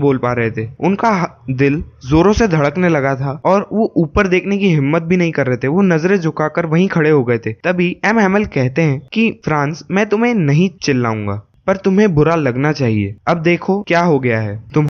बोल पा रहे थे उनका दिल जोरों से धड़कने लगा था और वो ऊपर देखने की हिम्मत भी नहीं कर रहे थे वो नजरें झुकाकर वहीं खड़े हो गए थे तभी एम हेमल कहते हैं कि फ्रांस मैं तुम्हें नहीं चिल्लाऊंगा पर तुम्हें बुरा लगना चाहिए अब देखो क्या हो गया है तुम